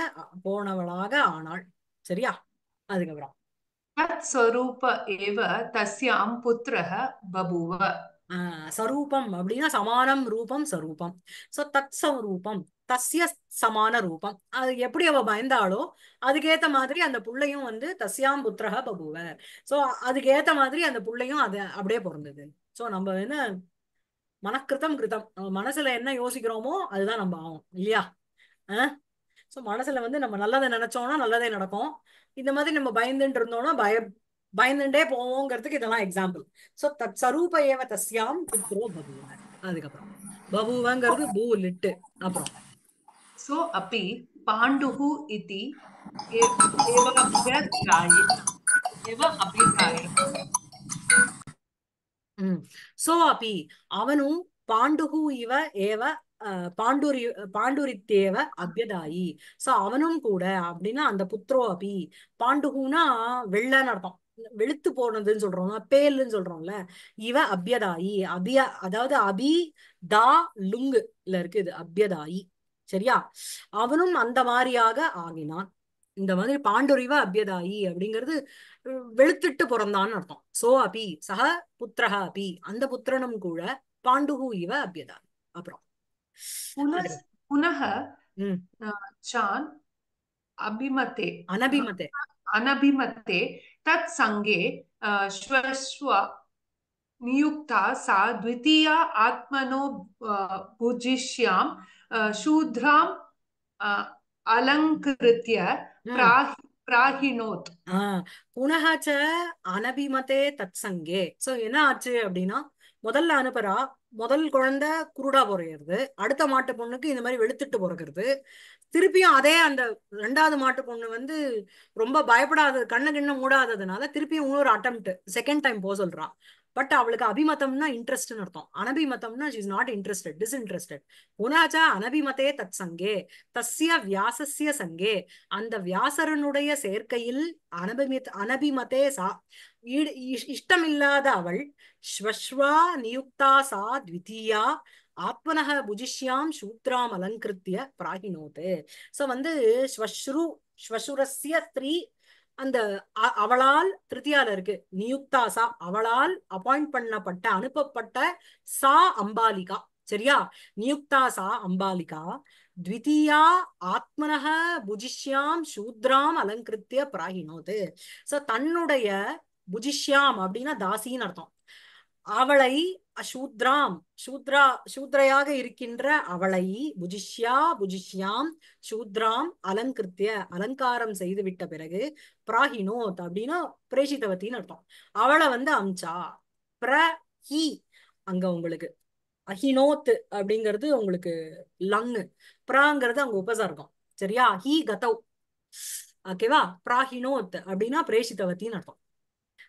போனவளாக ஆனாள் சரியா அதுக்கப்புறம் தத் ஸ்வரூப ஏவ தஸ்யாம் புத்திரஹ பபுவ சரூபம் அப்படின்னா சமானம் ரூபம் சரூபம் சோ தத் சரூபம் தஸ்ய சமான ரூபம் அது எப்படி அவ பயந்தாளோ அதுக்கேத்த மாதிரி அந்த புள்ளையும் வந்து தஸ்யாம் புத்திரக பபுவ சோ அதுக்கேத்த மாதிரி அந்த புள்ளையும் அது அப்படியே பிறந்தது ஸோ நம்ம என்ன மனக்கிருத்தம் கிருத்தம் நம்ம மனசுல என்ன யோசிக்கிறோமோ அதுதான் நம்ம ஆகும் இல்லையா ஸோ மனசுல வந்து நம்ம நல்லதை நினைச்சோம்னா நல்லதே நடக்கும் இந்த மாதிரி நம்ம பயந்துட்டு இருந்தோம்னா பய பயந்துட்டே போவோங்கிறதுக்கு இதெல்லாம் எக்ஸாம்பிள் ஸோ தத் சரூப ஏவ தஸ்யாம் புத்திரோ பபுவார் அதுக்கப்புறம் பபுவங்கிறது பூ லிட்டு அப்புறம் ஸோ அப்பி பாண்டுஹு இதி ஏவாபிய ஏவ அபிப்பிராயம் சோ அபி அவனும் பாண்டு இவ ஏவ பாண்டூரி பாண்டூரித்தேவ அபியதாயி சோ அவனும் கூட அப்படின்னா அந்த புத்திரோ அபி பாண்டுகுனா வெள்ளன்னு அர்த்தம் வெளுத்து போனதுன்னு சொல்றோம் பேலுன்னு சொல்றோம்ல இவ அபியதாயி அபிய அதாவது அபி தா லுங்குல இருக்கு இது அபியதாயி சரியா அவனும் அந்த மாதிரியாக ஆகினான் இந்த மாதிரி பாண்டுரிவா அபியதாயி அப்படிங்கிறது வெளுத்திட்டு பிறந்தான்னு அர்த்தம் சோ அபி சக புத்திரஹா அபி அந்த புத்திரனும் கூட பாண்டுகு இவ அபியதாயி அப்புறம் புனக சான் அபிமதே அனபிமதே அனபிமதே தத் சங்கே ஸ்வஸ்வ नियुक्ता सा द्वितीया आत्मनो भुजिष्यां शूद्राम् अलङ्कृत्य பிராகினோத் புனக அனபிமதே தத் சங்கே சோ என்ன ஆச்சு அப்படின்னா முதல்ல அனுப்புறா முதல் குழந்தை குருடா பொறையிறது அடுத்த மாட்டு பொண்ணுக்கு இந்த மாதிரி வெளுத்துட்டு பிறக்கிறது திருப்பியும் அதே அந்த ரெண்டாவது மாட்டு பொண்ணு வந்து ரொம்ப பயப்படாதது கண்ணு கிண்ணு மூடாததுனால திருப்பியும் இன்னொரு அட்டம் செகண்ட் டைம் போக சொல்றான் பட் அவளுக்கு அபிமத்தம்னா இன்ட்ரெஸ்ட்னு அர்த்தம் அனபிமத்தம்னா she is not interested disinterested உனாச்சா அனபிமத்தே தத் சங்கே தஸ்ய வியாசஸ்ய சங்கே அந்த வியாசரனுடைய சேர்க்கையில் அனபிமி அனபிமத்தே சா இஷ்டமில்லாத அவள் ஸ்வஸ்வா நியுக்தா சா த்விதீயா ஆத்மனக புஜிஷ்யாம் சூத்ராம் அலங்கிருத்திய பிராகினோத்து சோ வந்து ஸ்வஸ்ரு ஸ்வசுரஸ்ய ஸ்திரீ அந்த அவளால் திருத்தியால இருக்கு நியுக்தா சா அவளால் அப்பாயிண்ட் பண்ணப்பட்ட அனுப்பப்பட்ட சா அம்பாலிகா சரியா நியுக்தா சா அம்பாலிகா த்விதீயா ஆத்மனக புஜிஷ்யாம் சூத்ராம் அலங்கிருத்திய பிராகினோது சோ தன்னுடைய புஜிஷ்யாம் அப்படின்னா தாசின்னு அர்த்தம் அவளை அசூத்ராம் சூத்ரா சூத்ரையாக இருக்கின்ற அவளை புஜிஷ்யா புஜிஷ்யாம் சூத்ராம் அலங்கிருத்திய அலங்காரம் செய்து விட்ட பிறகு பிராகினோத் அப்படின்னா பிரேஷிதவத்தின்னு அர்த்தம் அவளை வந்து அம்சா பிர ஹி அங்க உங்களுக்கு அஹினோத் அப்படிங்கிறது உங்களுக்கு லங்கு பிராங்கிறது அங்க உபசர்க்கம் சரியா ஹி கதவ் ஓகேவா பிராகினோத் அப்படின்னா பிரேஷிதவத்தின்னு அர்த்தம்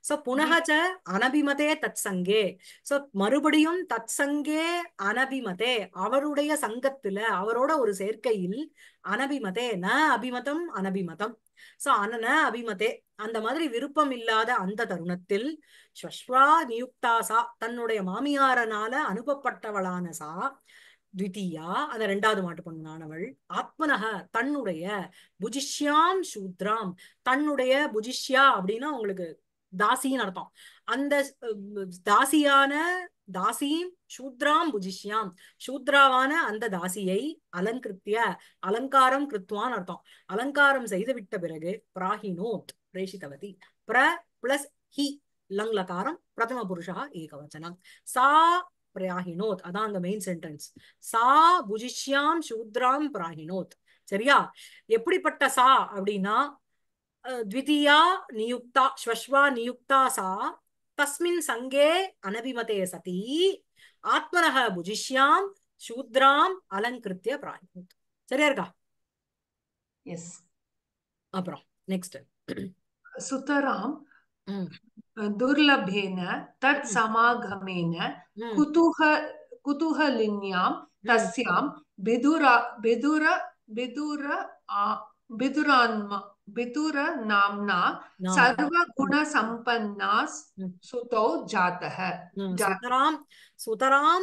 சோ புனகச்ச அனபிமதே தத் சங்கே சோ மறுபடியும் தத் சங்கே அனபிமதே அவருடைய சங்கத்துல அவரோட ஒரு சேர்க்கையில் அனபிமதே ந அபிமதம் அனபிமதம் சோ அனன அபிமதே அந்த மாதிரி விருப்பம் இல்லாத அந்த தருணத்தில் ஸ்வஸ்வா நியுக்தா சா தன்னுடைய மாமியாரனால அனுப்பப்பட்டவளான சா த்விதியா அந்த ரெண்டாவது மாட்டு பொண்ணானவள் ஆத்மனக தன்னுடைய புஜிஷ்யாம் சூத்ராம் தன்னுடைய புஜிஷ்யா அப்படின்னா உங்களுக்கு தாசின்னு அர்த்தம் அந்த தாசியான தாசியும் சூத்ராம் புஜிஷ்யாம் சூத்ராவான அந்த தாசியை அலங்கிருத்திய அலங்காரம் கிருத்வான்னு அர்த்தம் அலங்காரம் செய்து விட்ட பிறகு பிராஹினோத் பிரேஷிதவதி பிர பிளஸ் ஹி லங்லகாரம் பிரதம புருஷா ஏகவச்சனம் சா பிராகினோத் அதான் அந்த மெயின் சென்டென்ஸ் சா புஜிஷ்யாம் சூத்ராம் பிராகினோத் சரியா எப்படிப்பட்ட சா அப்படின்னா द्वितीया नियुक्ता श्वश्वा नियुक्ता सा तस्मिन् संगे अनभिमते सती ஆத்மனக புஜிஷ்யாம் சூத்ராம் அலங்கிருத்திய பிராயத் சரியா இருக்கா எஸ் அப்புறம் நெக்ஸ்ட் दुर्लभेन तत् समागमेन कुतूह कुतूहलिन्यां तस्यां बिदुरा बिदुर बिदुर बिदुरान्मा विदुर नामना सर्वगुण संपन्ना सुतौ जातः सुतरां सुतरां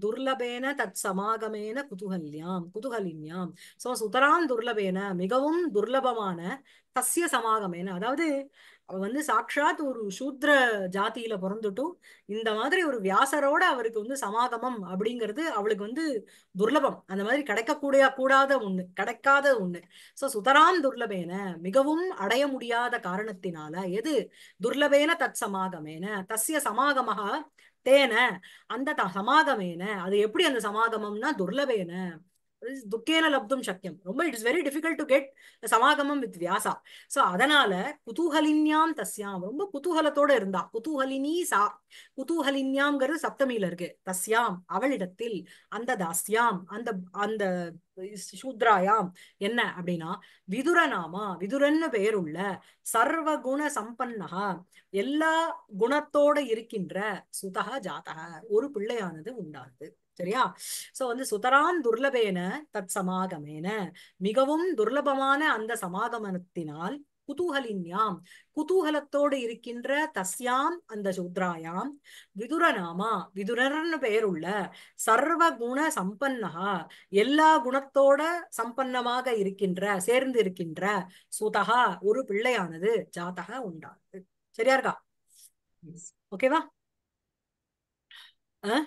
துர்லபேன தத் சமாகமேன குதுகல்யாம் குதுகலின்யாம் சோ சுதராம் துர்லபேன மிகவும் துர்லபமான தஸ்ய சமாகமேன அதாவது அவ வந்து சாட்சாத் ஒரு சூத்ர ஜாத்தியில பிறந்துட்டும் இந்த மாதிரி ஒரு வியாசரோட அவருக்கு வந்து சமாகமம் அப்படிங்கிறது அவளுக்கு வந்து துர்லபம் அந்த மாதிரி கிடைக்கக்கூடிய கூடாத ஒண்ணு கிடைக்காத ஒண்ணு சோ சுதராம் துர்லபேன மிகவும் அடைய முடியாத காரணத்தினால எது துர்லபேன தத் சமாகமேன தஸ்ய சமாகமாக தேன அந்த சமாகமேன அது எப்படி அந்த சமாகமம்னா துர்லபேன துக்கேன லப்தும் சக்கியம் ரொம்ப it's very difficult to get சமாகமம் வித் வியாசா ஸோ அதனால குதூஹலின்யாம் தஸ்யாம் ரொம்ப குதூகலத்தோட இருந்தா குதூஹலினி சா குதூஹலின்யாம்ங்கிறது சப்தமியில இருக்கு தஸ்யாம் அவளிடத்தில் அந்த தாஸ்யாம் அந்த அந்த சூத்ராயாம் என்ன அப்படின்னா விதுரநாமா விதுரன்னு பெயருள்ள சர்வ குண சம்பன்னகா எல்லா குணத்தோட இருக்கின்ற சுதகா ஜாதக ஒரு பிள்ளையானது உண்டானது சரியா சோ வந்து சுதரான் துர்லபேன தத் சமாகமேன மிகவும் துர்லபமான அந்த சமாகமனத்தினால் குதூகலின்யாம் குதூகலத்தோடு இருக்கின்ற தஸ்யாம் அந்த சூத்ராயாம் விதுரநாமா விதுரர்னு பெயருள்ள சர்வ குண சம்பன்னகா எல்லா குணத்தோட சம்பன்னமாக இருக்கின்ற சேர்ந்து இருக்கின்ற சுதகா ஒரு பிள்ளையானது ஜாதக உண்டானது சரியா இருக்கா ஓகேவா ஆஹ்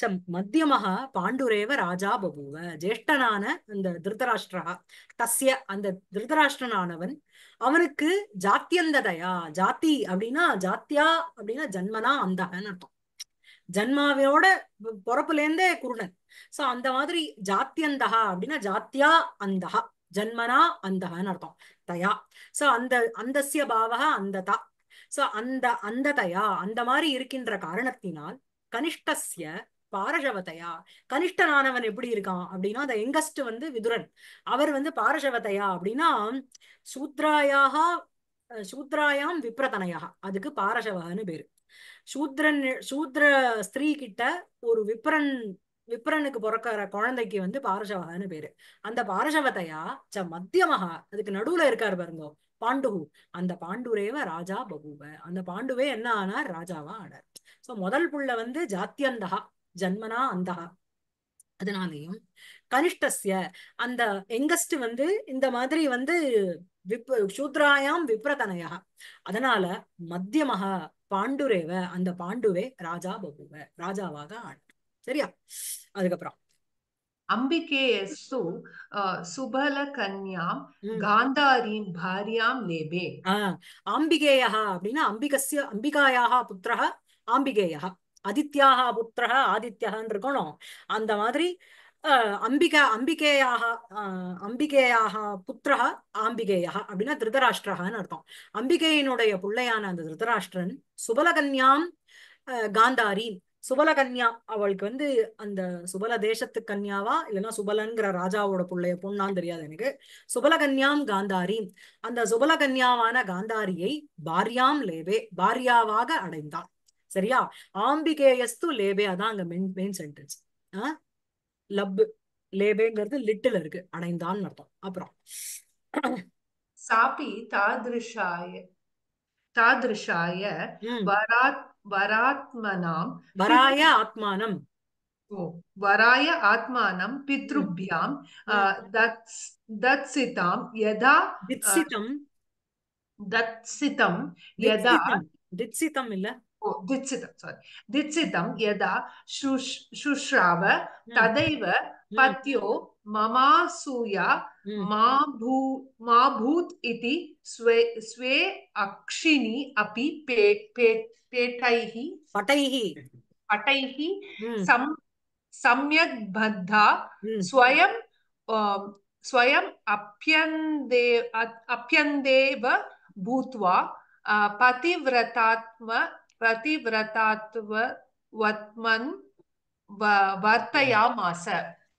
ச மத்தியமக பாண்டுரேவ ராஜா பபுவ ஜேஷ்டனான அந்த திருதராஷ்டிரா தஸ்ய அந்த திருதராஷ்டிரனானவன் அவனுக்கு ஜாத்தியந்ததையா ஜாத்தி அப்படின்னா ஜாத்தியா அப்படின்னா ஜன்மனா அந்தகன்னு அர்த்தம் ஜன்மாவோட இருந்தே குருணன் சோ அந்த மாதிரி ஜாத்தியந்தகா அப்படின்னா ஜாத்தியா அந்தகா ஜன்மனா அந்தகன்னு அர்த்தம் தயா சோ அந்த அந்தசிய பாவகா அந்ததா சோ அந்த அந்ததையா அந்த மாதிரி இருக்கின்ற காரணத்தினால் கனிஷ்டசிய பாரசவத்தையா கனிஷ்டனானவன் எப்படி இருக்கான் அப்படின்னா அந்த எங்கஸ்ட் வந்து விதுரன் அவர் வந்து பாரசவத்தையா அப்படின்னா சூத்ராயாக சூத்ராயாம் விப்ரதனையாக அதுக்கு பாரசவகன்னு பேரு சூத்ரன் சூத்ர ஸ்திரீ கிட்ட ஒரு விப்ரன் விப்ரனுக்கு பிறக்கிற குழந்தைக்கு வந்து பாரசவகன்னு பேரு அந்த பாரசவத்தையா ச மத்தியமகா அதுக்கு நடுவுல இருக்காரு பாருங்க பாண்டுகு அந்த பாண்டுரேவ ராஜா பகுவ அந்த பாண்டுவே என்ன ஆனார் ராஜாவா ஆனார் சோ முதல் புள்ள வந்து ஜாத்தியந்தகா ஜன்மனா அந்தா அதனாலையும் கனிஷ்டஸ்ய அந்த எங்கஸ்ட் வந்து இந்த மாதிரி வந்து விப் சூத்ராயாம் விப்ரதனையா அதனால மத்தியமக பாண்டுரேவ அந்த பாண்டுவே ராஜா பபுவ ராஜாவாக ஆனார் சரியா அதுக்கப்புறம் அம்பிகேயஸ்து சுபல கன்யாம் காந்தாரீம் பாரியாம் லேபே ஆம்பிகேயா அப்படின்னா அம்பிகஸ்ய அம்பிகாயாக புத்திரா ஆம்பிகேயா அதித்யாக புத்திரா ஆதித்யான்னு இருக்கணும் அந்த மாதிரி அம்பிகா அம்பிகேயாக அம்பிகேயாக புத்திரா ஆம்பிகேயா அப்படின்னா திருதராஷ்டிரகான்னு அர்த்தம் அம்பிகையினுடைய பிள்ளையான அந்த திருதராஷ்டிரன் சுபலகன்யாம் காந்தாரி சுபலகன்யா அவளுக்கு வந்து அந்த சுபல தேசத்து கன்யாவா இல்லைன்னா சுபலன்கிற ராஜாவோட பிள்ளைய பொண்ணான்னு தெரியாது எனக்கு சுபலகன்யாம் காந்தாரி அந்த சுபலகன்யாவான காந்தாரியை பாரியாம் லேவே பாரியாவாக அடைந்தான் சரியா ஆம்பிகேயஸ்து லேபே அதான் அங்க மெயின் மெயின் சென்டென்ஸ் லப் லேபேங்கிறது லிட்டில் இருக்கு அடைந்தான் அர்த்தம் அப்புறம் சாப்பி தாதிருஷாய தாதிருஷாய வராத் வராத்மனாம் வராய ஆத்மானம் வராய ஆத்மானம் பித்ருபியாம் தத்சிதாம் யதா தித்சிதம் தத்சிதம் யதா தித்சிதம் இல்ல दित्सितं सारि दित्सितं यदा शुश्राव तदैव पत्यो ममासूया मा भू मा भूत् इति स्वे स्वे अक्षिणी अपि पे पे पेटैः पटैः पटैः सम् सम्यक् बद्धा स्वयं स्वयम् अप्यन्दे अप्यन्देव भूत्वा पतिव्रतात्म பதிவிரதாத்துவ வத்மன் வர்த்தயாமாச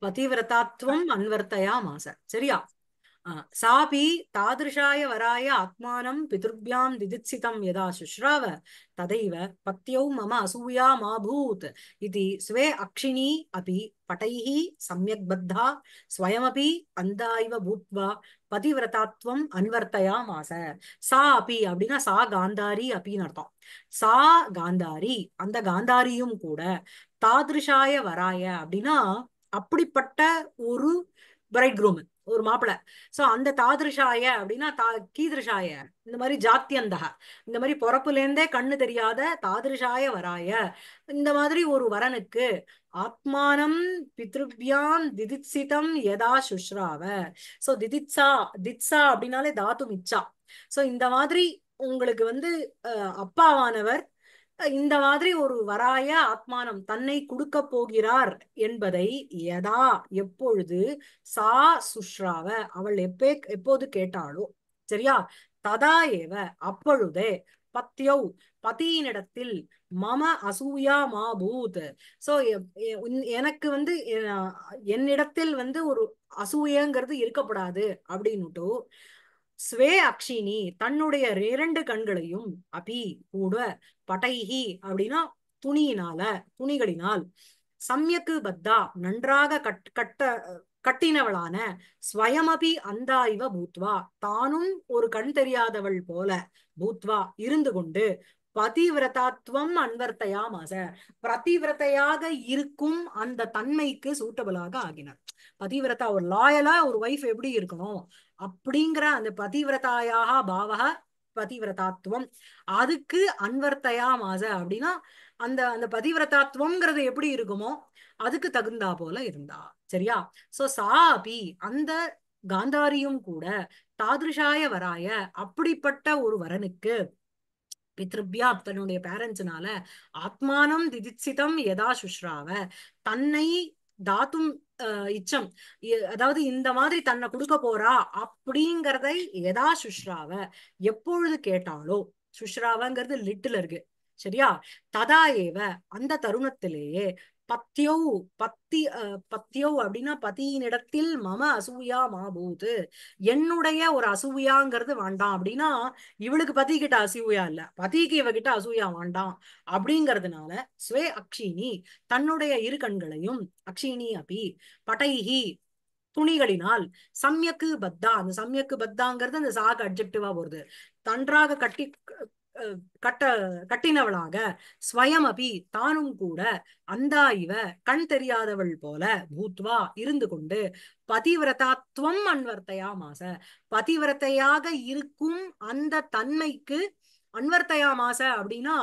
பதிவிரதாத்துவம் அன்வர்த்தயாமாச சரியா சாபி தாதிருஷாய வராய ஆத்மானம் பிதர்பியாம் திதித்சிதம் யதா சுஷ்ராவ ததைவ பத்தியௌ மம அசூயா மாபூத் இது ஸ்வே அக்ஷிணி அபி பட்டைः சமயக் பத்தா ஸ்வயமபி அந்தாய்வ பூத்வா பதிவிரதாத்வம் அன்வர்த்தயா மாச சா அபி அப்படின்னா சா காந்தாரி அப்படின்னு அர்த்தம் சா காந்தாரி அந்த காந்தாரியும் கூட தாதிருஷாய வராய அப்படின்னா அப்படிப்பட்ட ஒரு பிரைட் குரூமன் ஒரு மாப்பிள்ள சோ அந்த தாதிருஷாய அப்படின்னா தா கீதிருஷாய இந்த மாதிரி ஜாத்தியந்தகா இந்த மாதிரி பொறப்புல இருந்தே கண்ணு தெரியாத தாதிருஷாய வராய இந்த மாதிரி ஒரு வரனுக்கு ஆத்மானம் பித்ருபியாம் திதித்சிதம் எதா சுஷ்ராவ சோ திதிச்சா தித்சா அப்படின்னாலே தாத்து மிச்சா சோ இந்த மாதிரி உங்களுக்கு வந்து அஹ் அப்பாவானவர் இந்த மாதிரி ஒரு வராய ஆத்மானம் தன்னை கொடுக்க போகிறார் என்பதை எதா எப்பொழுது சா சுஷ்ராவ அவள் எப்பே எப்போது கேட்டாளோ சரியா ததா ஏவ அப்பொழுதே பத்தியௌ பத்தியினிடத்தில் மம அசூயா மாபூத் சோ எனக்கு வந்து என்னிடத்தில் வந்து ஒரு அசூயங்கிறது இருக்கப்படாது அப்படின்னுட்டு ஸ்வே அக்ஷினி தன்னுடைய இரண்டு கண்களையும் அபி கூட படைஹி அப்படின்னா துணியினால துணிகளினால் சம்யக்கு பத்தா நன்றாக கட் கட்ட கட்டினவளான ஸ்வயமபி அந்தாய்வ பூத்வா தானும் ஒரு கண் தெரியாதவள் போல பூத்வா இருந்து கொண்டு பதிவிரதாத்வம் அன்வர்த்தையாமாச பிரதிவிரத்தையாக பிரதிவிரதையாக இருக்கும் அந்த தன்மைக்கு சூட்டபிளாக ஆகினார் பதிவிரதா ஒரு லாயலா ஒரு ஒய்ஃப் எப்படி இருக்கணும் அப்படிங்கிற அந்த பதிவிரதாயாக பாவக பதிவிரதாத்வம் அதுக்கு அன்வர்த்தையா மாச அப்படின்னா அந்த அந்த பதிவிரதாத்வம்ங்கிறது எப்படி இருக்குமோ அதுக்கு தகுந்தா போல இருந்தா சரியா சோ சாபி அந்த காந்தாரியும் கூட தாதிருஷாய வராய அப்படிப்பட்ட ஒரு வரனுக்கு பித்ருப்யா தன்னுடைய பேரண்ட்ஸ்னால ஆத்மானம் திதிச்சிதம் எதா சுஷ்ராவ தன்னை தாத்தும் இச்சம் அதாவது இந்த மாதிரி தன்னை கொடுக்க போறா அப்படிங்கறதை எதா சுஷ்ராவ எப்பொழுது கேட்டாலோ சுஷ்ராவங்கிறது லிட்டில் இருக்கு சரியா ததா ஏவ அந்த தருணத்திலேயே பத்தியோ பத்தி பத்தியோ அப்படின்னா இடத்தில் மம அசூயா மாபூது என்னுடைய ஒரு அசூயாங்கிறது வேண்டாம் அப்படின்னா இவளுக்கு பத்தி கிட்ட அசூயா இல்ல பத்திக்கு இவகிட்ட அசூயா வேண்டாம் அப்படிங்கிறதுனால ஸ்வே அக்ஷினி தன்னுடைய இரு கண்களையும் அக்ஷினி அபி படைஹி துணிகளினால் சம்யக்கு பத்தா அந்த சம்யக்கு பத்தாங்கிறது அந்த சாக அப்ஜெக்டிவா போறது நன்றாக கட்டி கட்ட கட்டினவளாக ஸ்வயமபி தானும் கூட அந்தா இவ கண் தெரியாதவள் போல பூத்வா இருந்து கொண்டு பதிவிரதாத்வம் அன்வர்த்தையா மாச பதிவிரத்தையாக இருக்கும் அந்த தன்மைக்கு அன்வர்த்தையா மாச அப்படின்னா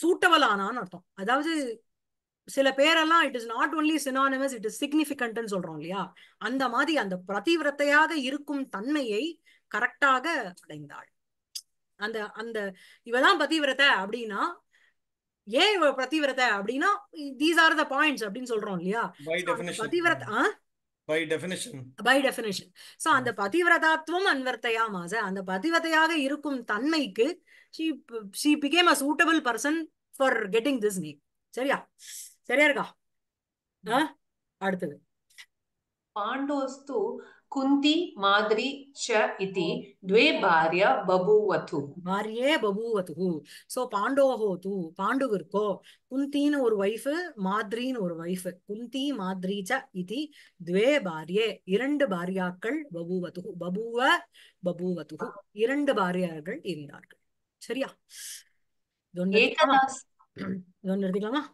சூட்டவளானான்னு அர்த்தம் அதாவது சில பேரெல்லாம் it is not only synonymous it is சிக்னிஃபிகண்ட்னு சொல்றோம் இல்லையா அந்த மாதிரி அந்த பிரதிவிரத்தையாக இருக்கும் தன்மையை கரெக்டாக அடைந்தாள் அந்த அந்த இவதான் பதிவிரத்தை அப்படின்னா ஏன் இவ பதிவிரத்தை அப்படின்னா தீஸ் ஆர் த பாயிண்ட்ஸ் அப்படின்னு சொல்றோம் இல்லையா பதிவிரத by definition by definition so அந்த பதிவிரதாத்துவம் அன்வர்த்தையா மாச அந்த பதிவதையாக இருக்கும் தன்மைக்கு she she became a suitable person for getting this name சரியா சரியா இருக்கா அடுத்தது பாண்டோஸ்து कुन्ती माद्री च इति द्वे भार्य बभूवतु भार्ये बभूवतु சோ பாண்டோஹோ தூ பாண்டுவிற்கோ குந்தின்னு ஒரு வைஃப் மாதிரின்னு ஒரு வைஃப் குந்தி மாதிரி ச இதி துவே பாரியே இரண்டு பாரியாக்கள் பபூவத்து பபூவ பபூவத்து இரண்டு பாரியார்கள் இருந்தார்கள் சரியா நிறுத்திக்கலாமா